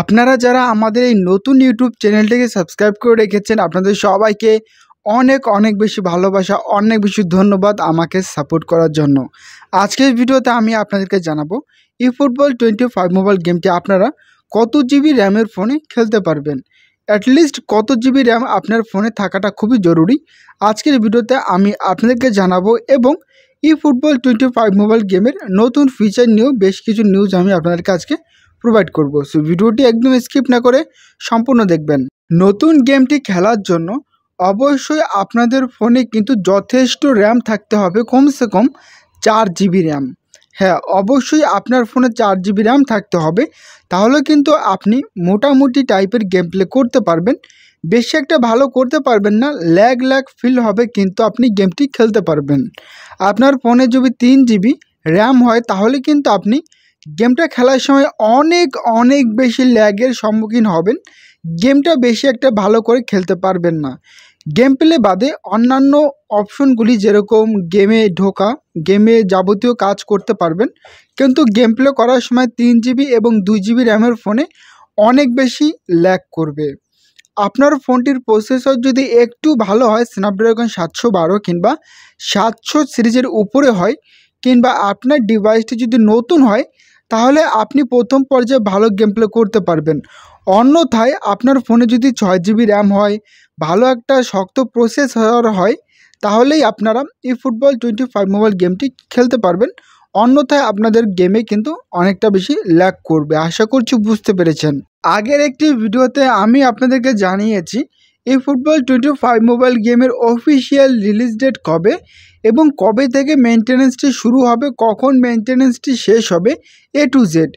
আপনারা যারা আমাদের এই নতুন ইউটিউব চ্যানেলটিকে সাবস্ক্রাইব করে রেখেছেন আপনাদের সবাইকে অনেক অনেক বেশি ভালোবাসা অনেক বেশি ধন্যবাদ আমাকে সাপোর্ট করার জন্য আজকের ভিডিওতে আমি আপনাদেরকে জানাবো e football twenty five mobile গেমটি আপনারা কত জিবি র্যামের ফোনে খেলতে পারবেন অ্যাটলিস্ট কত জিবি র্যাম আপনার ফোনে থাকাটা খুবই জরুরি আজকের ভিডিওতে আমি আপনাদেরকে জানাবো এবং e football twenty five mobile গেমের নতুন ফিচার নিয়েও বেশ কিছু নিউজ আমি আপনাদেরকে আজকে প্রোভাইড করব সো ভিডিওটি একদম স্কিপ না করে সম্পূর্ণ দেখবেন নতুন গেমটি খেলার জন্য অবশ্যই আপনাদের ফোনে কিন্তু যথেষ্ট র্যাম থাকতে হবে কমসে কম চার জিবি র্যাম হ্যাঁ অবশ্যই আপনার ফোনে চার জিবি র্যাম থাকতে হবে তাহলে কিন্তু আপনি মোটামুটি টাইপের গেম প্লে করতে পারবেন বেশি একটা ভালো করতে পারবেন না ল্যাগ ল্যাগ ফিল হবে কিন্তু আপনি গেমটি খেলতে পারবেন আপনার ফোনে যদি তিন জিবি র্যাম হয় তাহলে কিন্তু আপনি গেমটা খেলার সময় অনেক অনেক বেশি ল্যাগের সম্মুখীন হবেন গেমটা বেশি একটা ভালো করে খেলতে পারবেন না গেম প্লে বাদে অন্যান্য অপশনগুলি যেরকম গেমে ঢোকা গেমে যাবতীয় কাজ করতে পারবেন কিন্তু গেম প্লে করার সময় তিন জিবি এবং দুই জিবি র্যামের ফোনে অনেক বেশি ল্যাগ করবে আপনার ফোনটির প্রসেসর যদি একটু ভালো হয় স্ন্যাপড্রাগন সাতশো বারো কিংবা সাতশো সিরিজের উপরে হয় কিংবা আপনার ডিভাইসটি যদি নতুন হয় তাহলে আপনি প্রথম পর্যায়ে ভালো গেম প্লে করতে পারবেন অন্যথায় আপনার ফোনে যদি ছয় জিবি র্যাম হয় ভালো একটা শক্ত প্রসেসর হয় তাহলেই আপনারা এই ফুটবল টোয়েন্টি ফাইভ মোবাইল গেমটি খেলতে পারবেন অন্যথায় আপনাদের গেমে কিন্তু অনেকটা বেশি ল্যাক করবে আশা করছি বুঝতে পেরেছেন আগের একটি ভিডিওতে আমি আপনাদেরকে জানিয়েছি এই ফুটবল টোয়েন্টি ফাইভ মোবাইল গেমের অফিসিয়াল রিলিজ ডেট কবে এবং কবে থেকে মেনটেন্যান্সটি শুরু হবে কখন মেনটেন্যান্সটি শেষ হবে এ টু জেড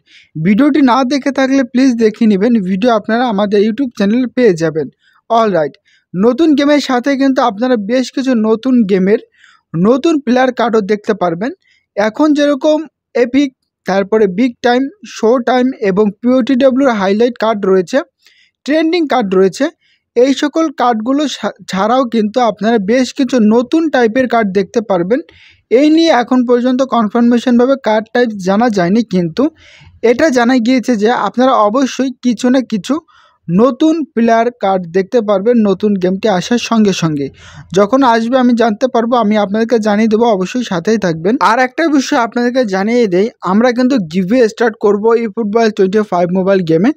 ভিডিওটি না দেখে থাকলে প্লিজ দেখে নেবেন ভিডিও আপনারা আমাদের ইউটিউব চ্যানেলে পেয়ে যাবেন অল রাইট নতুন গেমের সাথে কিন্তু আপনারা বেশ কিছু নতুন গেমের নতুন প্লেয়ার কার্ডও দেখতে পারবেন এখন যেরকম এপিক তারপরে বিগ টাইম শো টাইম এবং পিওটিডব্লিউর হাইলাইট কার্ড রয়েছে ট্রেন্ডিং কার্ড রয়েছে এই সকল কার্ডগুলো ছাড়াও কিন্তু আপনারা বেশ কিছু নতুন টাইপের কার্ড দেখতে পারবেন এই নিয়ে এখন পর্যন্ত কনফার্মেশনভাবে কার্ড টাইপ জানা যায়নি কিন্তু এটা জানা গিয়েছে যে আপনারা অবশ্যই কিছু না কিছু নতুন প্লেয়ার কার্ড দেখতে পারবেন নতুন গেমটি আসার সঙ্গে সঙ্গে যখন আসবে আমি জানতে পারবো আমি আপনাদেরকে জানিয়ে দেবো অবশ্যই সাথেই থাকবেন আর একটা বিষয় আপনাদেরকে জানিয়ে দেই আমরা কিন্তু গিভে স্টার্ট করব এই ফুটবল টোয়েন্টি ফাইভ মোবাইল গেমে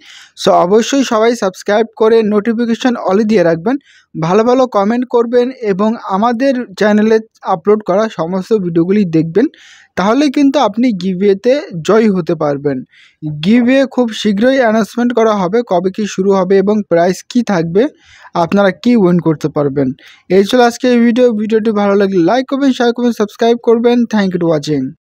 সো অবশ্যই সবাই সাবস্ক্রাইব করে নোটিফিকেশান অলে দিয়ে রাখবেন ভালো ভালো কমেন্ট করবেন এবং আমাদের চ্যানেলে আপলোড করা সমস্ত ভিডিওগুলি দেখবেন তাহলে কিন্তু আপনি গিভিয়েতে জয় হতে পারবেন গিভিয়ে খুব শীঘ্রই অ্যানাউন্সমেন্ট করা হবে কবে কি শুরু হবে এবং প্রাইস কি থাকবে আপনারা কি উইন করতে পারবেন এই ছিল আজকে এই ভিডিও ভিডিওটি ভালো লাগলে লাইক করবেন শেয়ার করবেন সাবস্ক্রাইব করবেন থ্যাংক ইউ ওয়াচিং